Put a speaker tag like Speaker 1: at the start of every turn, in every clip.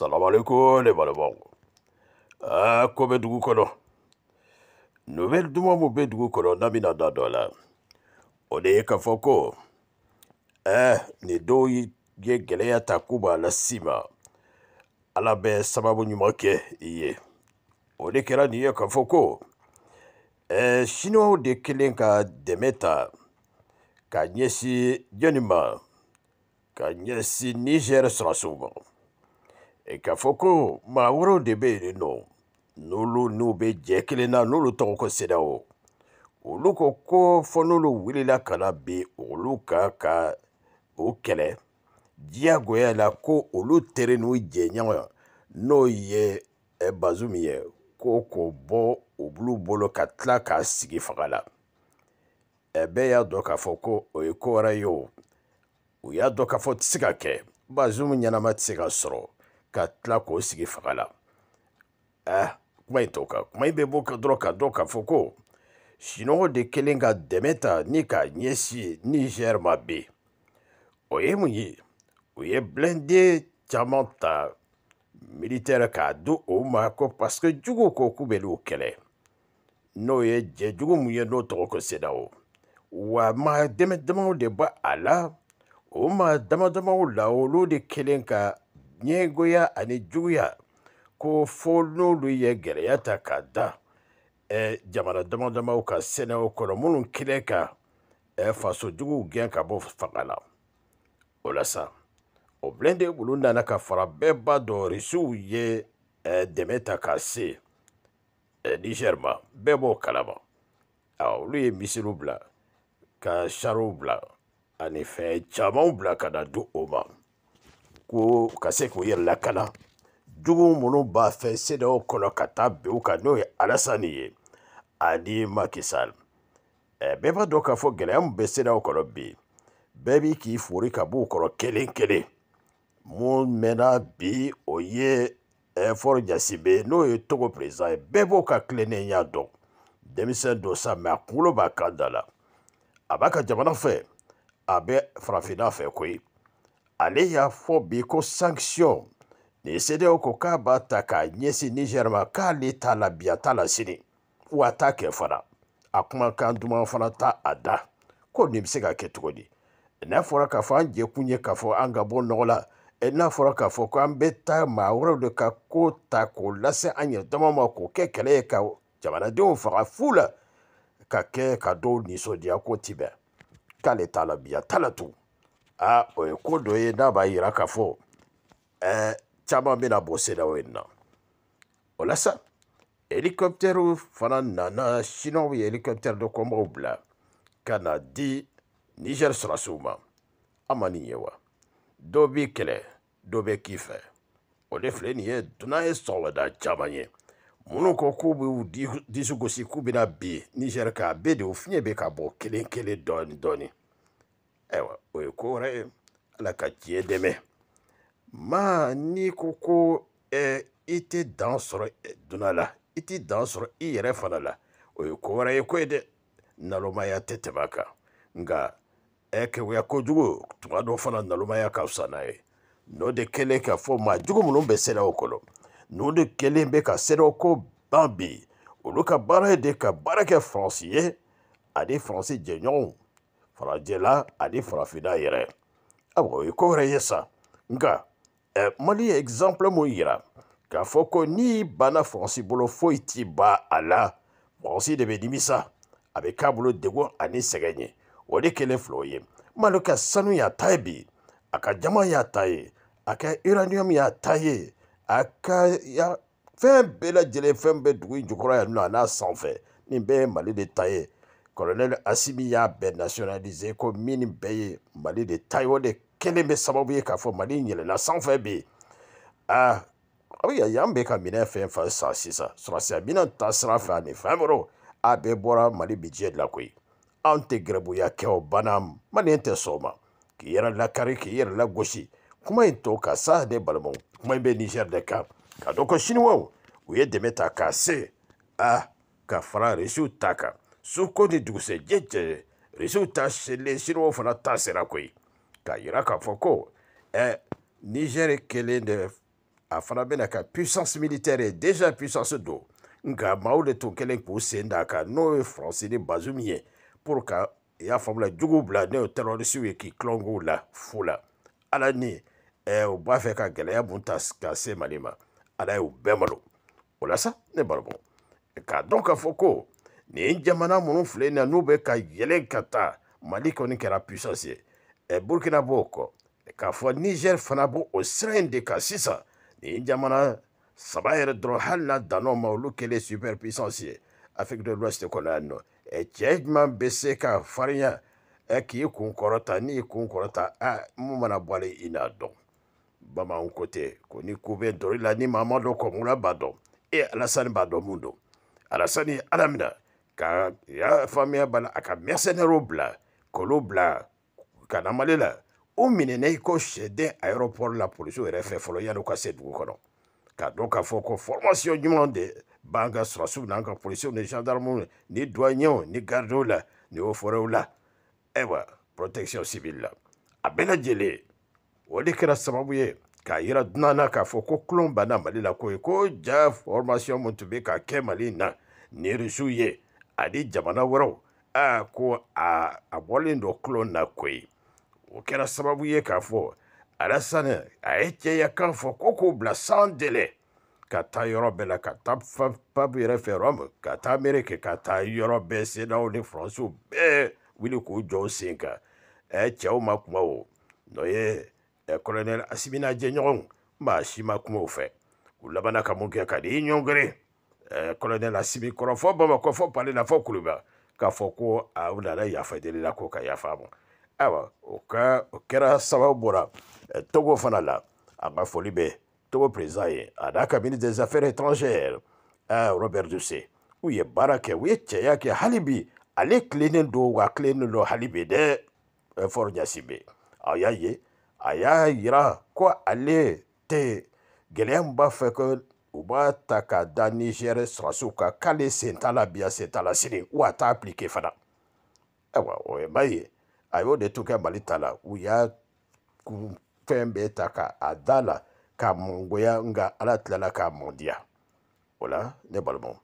Speaker 1: salamualeykum ah, ah, ne balimaw aa ko bɛ dugu kɔnɔ nouvelle duman min bɛ dugu kɔnɔ n'an bɛna da dɔ la o de ye k'a fɔ ko ɛɛ nin dɔw ye gɛlɛya ta k'u b'a las'i ma ala bɛ sababu ɲuman kɛ i ye o de kɛra nin ye k'a fɔ ko ɛɛ eh, siniwaw de kɛlen ka dɛmɛ ta ka ɲɛsin jɔnni ma ka ɲɛsin nizɛri sɔrɔsiw ma. e k'a fɔ ko maa wɛrɛw de bɛ yen nɔ n'olu n'u bɛ jɛ kelen na n'olu tɔgɔ ko sedaw olu ko ko fɔ n'olu wulila ka na bi olu kan ka o kɛlɛ diyagoya la ko olu tere n'u jɛɲɔgɔn n'o ye bazu min ye ko k'o bɔ olu bolo ka tila k'a sigi faga la bɛɛ y'a dɔn k'a fɔ ko o ye ko wɛrɛ ye o u y'a dɔn k'a fɔ tɛ se ka kɛ bazumu ɲɛnama tɛ se ka sɔrɔ ka tila k'o sigi faga la ah kuma in e t'o kan kuma in e bɛ bɔ ka dɔrɔn ka dɔn k'a fɔ ko sinɔgɔ de kɛlen ka dɛmɛ ta ni k'a ɲɛsin nizɛri ma bi o ye mun ye o ye bilɛnden caman ta militɛri k'a di o ma ko paseke jugu ko k'u bɛ n'u kɛlɛ n'o ye jɛjugu mun ye n'o tɔgɔ ko sedaw wa maa dɛmɛ damaw de ba a la o maa dama damaw la olu de kɛlen ka nyegoya ani juguya ko fo n'olu ye gɛlɛya ta k'a da jamana dama damaw ka sɛnɛw kɔnɔ minnu kelen ka ɛ fasojuguw gɛn ka bɔ fanga la o la sa o bilenden wulu nana ka fara bɛɛ ba dɔ risiw ye dɛmɛ ta k'a se nizɛri ma bɛɛ b'o kalama olu ye misiriw bila ka sariw bila ani fɛn camanw bila ka na di o ma ko ka se k'u yɛrɛ lakana jugu minnu b'a fɛ sedaw kɔnɔ ka taa bin u kan n'o ye alasani ye ani makisal bɛɛ b'a dɔn k'a fɔ gɛlɛya min bɛ sedaw kɔnɔ bi bɛɛ b'i k'i fori ka b'u kɔrɔ kelen kelen mun mɛnna bi o ye fɔri jasibe n'o ye togo perezan ye bɛɛ b'o ka tilennenya dɔn denmisɛn don sa mɛ a kunkolo b'a kan da la a b'a ka jamana fɛ a bɛ farafinna fɛ koyi ale y'a fɔ bi ko sanction ni sedew ko k'a b'a ta k'a ɲɛsin nigɛri ma k'ale t'a la bi a t'a la sini wa a t'a kɛ fana a kumakan duman fana t'a a da ko nin bɛ se ka kɛ cogo di n'a fɔra k'a fɔ an jɛkun ye k'a fɔ an ka bɔ nɔgɔ la n'a fɔra k'a fɔ k'an bɛ taa maa wɛrɛw de ka ko ta k'o lase an yɛrɛ dama ma k'o kɛ kɛlɛ ye ka jamanadenw faga fu la ka kɛ ka dɔw nisɔndiya ko ti bɛn k'ale t'a la bi a t'a la tugun aa o ye ko dɔ ye n'a b'a yira k'a fɔ ɛɛ caman bɛna bɔ sedaw yen na o la sa helikɔptɛriw fana nana siniwaw ye helikɔptɛri dɔ kɔnbaw bila ka na di nizɛri sɔrɔsiw ma an ma nin ye wa dɔw b'i kɛlɛ dɔw bɛ k'i fɛ o de filɛ nin ye dunan ye sɔgɔmada caman ye minnu ko k'u b'u disi gosi k'u bɛna bin nizɛri kan a bɛɛ de o fiɲɛ bɛ ka bɔ kelen kelen dɔɔni dɔɔni. ayiwa o ye ko wɛrɛ ye ala ka diɲɛ dɛmɛ ma n'i ko ko eh, i tɛ dan sɔrɔ e, duna la i tɛ dan sɔrɔ i yɛrɛ fana la o ye ko wɛrɛ ko ye dɛ nalomaya tɛ tɛmɛ a kan nka ɛ kɛwuya kojugu tuma dɔ fana nalomaya ka fisa n'a ye n'o de kɛlen ka fɔ maa jugu minnu bɛ sɛnɛw kɔnɔ n'o de kɛlen bɛ ka sɛnɛw ko ban bi olu ka baara ye de ka baara kɛ faransi ye ani faransi jɛɲɔgɔnw farajɛla ani farafinna yɛrɛ ayiwa o ye ko wɛrɛ ye sa nka ɛ mali ye exemple mun yira k'a fɔ ko n'i banna faransi bolo foyi t'i ba a la faransi de bɛ nimisa a bɛ k'a bolo degun ani sɛgɛn ye o de kɛlen filɛ o ye mali ka sanu y'a ta ye bi a ka jama y'a ta ye a ka uranium y'a ta ye a ka ya fɛn bɛɛ lajɛlen fɛn bɛɛ dugu in jukɔrɔ yan nɔ a n'a sanfɛ nin bɛɛ ye mali de ta ye kɔrɔlɛli asimi y'a bɛɛ nationalise ko min ni bɛɛ ye mali de ta ye o de kelen bɛ sababu ye k'a fɔ mali yɛlɛla sanfɛ bi aa aw ya yan bɛ ka minɛ fɛn fɛn san sisan sɔrɔsiya minɛn ta sira fɛ ani fɛn wɛrɛw a bɛɛ bɔra mali bijɛ de la koyi anw tɛ gɛrɛbuya kɛ o banna maliyɛn tɛ sɔn o ma k'i yɛrɛ lakari k'i yɛrɛ lagosi kuma in to ka sa ne balimaw kuma in bɛ nizɛri de kan ka dɔn ko siniwaw u ye dɛmɛ ta k'a se a ka fara risiw ta kan soko ni dugusɛjɛ cɛ risiw ta selen siniwaw fana ta sera koyi k'a yira k'a fɔ ko ɛ nizɛri kelen de a fana bɛna ka puissance militaire ye déjà puissance don nka maaw de tun kɛlen k'u sen d'a kan n'o ye faransi ni bazum ye pour ka i y'a faamula juguw bila n'o ye terrorisiw ye k'i kilɔngow la fu la ala ni ɛ u b'a fɛ ka gɛlɛya mun ta ka se mali ma ala y'u bɛɛ malo o la sa ne balima k'a dɔn k'a fɔ ko nin jamana minnu filɛ na n'u bɛ ka yɛlɛ ka taa mali kɔni kɛra puissance ye ɛ burkina b'o kɔ k'a fɔ niger fana b'o o sira in de kan sisan nin jamana saba yɛrɛ dɔrɔn hali n'a dann'o ma olu kɛlen super puissance ye afrique de l'ouest kɔnɔ yan nɔ ɛ cɛ jumɛn bɛ se ka farinya ɛ k'i kun kɔrɔta n'i kun kɔrɔta a ah, mun mana bɔ a la i n'a dɔn bamananw ko ten ko ni ko bɛ dɔrɔn i la ni maa ma dɔn kɔnkura b'a dɔn e alasani b'a dɔn mun don alasani ye ala minɛ ka ya faamuya b'a la a ka mercenɛriw bila kolo bila kanamale la o minɛna i ko sɛden aéroport la polisiw yɛrɛ fɛ fɔlɔ yanni u ka se dugu kɔnɔ k'a dɔn k'a fɔ ko formation ɲuman de b'an ka sɔrɔsiw n'an ka polisiw ni gendarmew ni douaniers ni gardes la ni haut forêts la eh ayiwa protection civile la a bɛɛ lajɛlen o de kɛra sababu ye k'a yira dunan na k'a fɔ ko kulon banna mali la ko ye ko ja formation min tun bɛ ka kɛ mali in na nin ye ye ani jamana wɛrɛw a ko a bɔlen dɔ kulon na koyi o kɛra sababu ye k'a fɔ alasani a ye cɛ ya kan fɔ ko k'o bila san dɛlɛ ka taa yɔrɔ bɛɛ la ka taa papu yɛrɛ fɛ rɔmu ka taa ameriki ka taa yɔrɔ bɛɛ senaw ni faransiw bɛɛ wuli k'u jɔ u sen kan ɛ cɛw ma kuma o nɔ ye ɛ kɔlɔnɛli asimina maa si ma kuma o fɛ u labanna ka mun kɛ ka di i eh, colonel asimi kɔrɔ fɔ bamakɔ fɔ palela fɔ kuluba k'a fɔ ko a nana yafa deli la ko ka yafa ma ayiwa o ka o kɛra sababu bɔra eh, togo fana la a ka foli bɛ togo président ye a n'a ka ministre des affaires étrangères eh, robert duse u ye baara kɛ u ye cɛya kɛ hali bi ale tilennen don wa tilennen don hali bi dɛ fort ɲasibe a y'a ye a y'a yira ko ale tɛ gɛlɛya min b'a fɛ ko u b'a ta k'a da nigɛri sɔrɔsiw kan k'ale sen t'a la bi a sen t'a la sini wa a t'a appliqué fana ayiwa o ye ba ye a y'o de tun kɛ mali ta la u y'a fɛn bɛɛ ta k'a da la k'a mɔngoya nka ala tilala k'a mɔndiya o la ne balimaw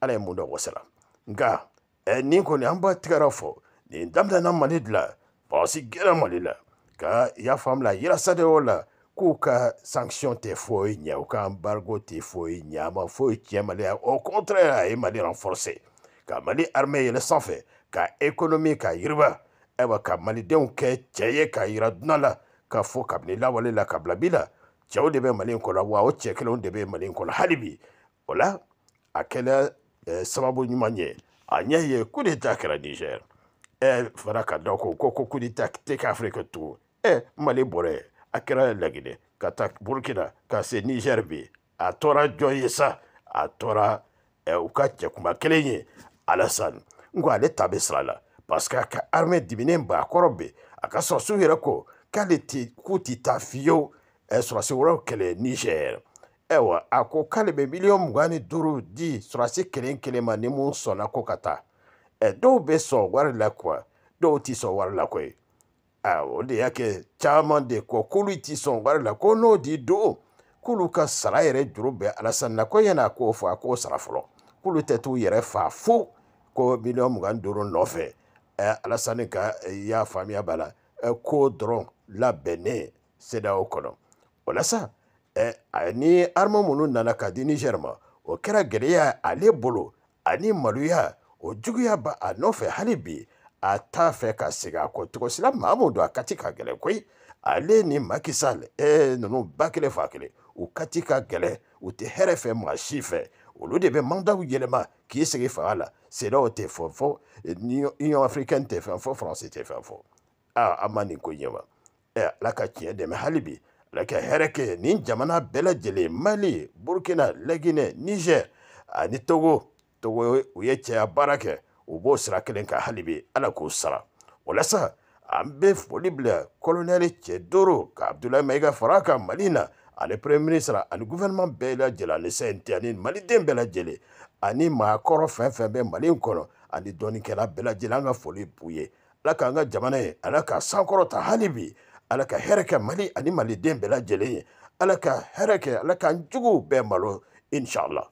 Speaker 1: ala ye mun dɔ wasala nka ɛ nin kɔni an b'a tigɛra fɔ nin daminɛna mali de la bɔsi gɛrɛ mali la ka i y'a faamu la yirasa de y'o la k'u sanction tɛ foyi ɲɛ u embargo tɛ foyi ɲɛ a ma foyi tiɲɛ au contraire a ye renforcer ka mali armée yɛlɛ sanfɛ ka économie k'a yiriba ayiwa ka malidenw kɛ cɛ ye k'a yira dunan la k'a fɔ kabini wale la ka blabila la cɛw de bɛ mali in kɔnɔ wa o cɛ kelenw de bɛ mali in kɔnɔ hali bi a kɛra sababu ɲuman ye a ɲɛ ye coup d'état kɛra niger eh fara ka da ko ko coup d'état tɛ kɛ afiriki tugun ɛ mali boré a kɛra lagide ka taa Burkina ka se nigɛri bi a tora jɔn ye sa a tora eh, u ka cɛkuma kelen ye alasani n ko ale ta bɛ sira la parce que a ka armée diminen b'a kɔrɔ bi a ka sɔrɔsiw yɛrɛ ko k'ale ti k'u ti taa fiyewu sɔrɔsi wɛrɛw kɛlɛ nigɛri ayiwa a ko k'ale eh, bɛ miliyɔn mugan ni duuru di sɔrɔsi kelen kelen ma ni mun sɔnna ko ka taa dɔw bɛ sɔn wari la kuwa dɔw ti sɔn wari la koyi a de y'a kɛ caman de kɔ k'olu ti sɔn wari la ko n'o di don k'olu ka sara yɛrɛ juru bɛɛ alasan na ko yan'a k'o fɔ a k'o sara fɔlɔ k'olu tɛ t'u yɛrɛ fa fo ko miliyɔn mugan duuru nɔfɛ ɛ alasani ka i y'a faamuya b'a la ɛ ko dɔrɔn labɛnnen sedaw kɔnɔ o sa ɛ ni arma minnu nana ka di nizɛri ma o kɛra gɛlɛya ale bolo ani maloya o juguya b'a nɔfɛ hali bi a t'a fɛ ka segin a kɔ cogo si la maa mun don a ka ci ka gɛlɛn koyi ale ni makisal ee ninnu ba kelen fa kelen u ka ci ka gɛlɛn u tɛ hɛrɛ fɛ maa si fɛ olu de bɛ mandaw yɛlɛma k'i sigi fanga la sedaw tɛ fɛn fɔ union africaine tɛ fɛn fɔ faransi tɛ fɛn fɔ aa an ma nin ko ɲɛma ɛ e, ala ka tiɲɛ dɛmɛ hali bi ala ka hɛrɛ kɛ nin jamana bɛɛ lajɛlen mali burukina laginɛ niger ani togo togo e, u ye cɛya baara kɛ u b'o sira kelen kan hali bi ala k'o sara walasa an bɛ foli bila kolonɛli cɛ duuru ka abdulayi mayiga fara kan mali na ani premier ministre ani gouvernement bɛɛ lajɛlen ani sɛnti ani maliden bɛɛ lajɛlen ani maakɔrɔ fɛn fɛn bɛ mali kɔnɔ ani dɔnnikɛla bɛɛ lajɛlen an ka foli b'u ye ala k'an ka jamana ye ala ka sankɔrɔta hali bi ala ka hɛrɛ kɛ mali ani maliden bɛɛ lajɛlen ye ala ka hɛrɛ kɛ ala k'an juguw bɛɛ malo inshallah